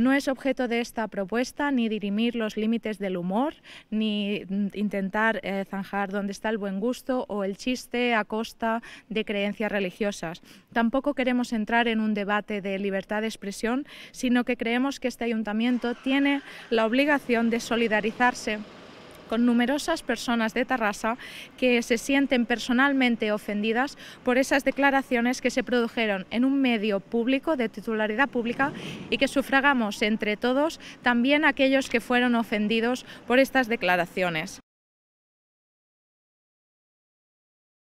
No es objeto de esta propuesta ni dirimir los límites del humor, ni intentar eh, zanjar dónde está el buen gusto o el chiste a costa de creencias religiosas. Tampoco queremos entrar en un debate de libertad de expresión, sino que creemos que este ayuntamiento tiene la obligación de solidarizarse con numerosas personas de Tarrasa que se sienten personalmente ofendidas por esas declaraciones que se produjeron en un medio público de titularidad pública y que sufragamos entre todos también aquellos que fueron ofendidos por estas declaraciones.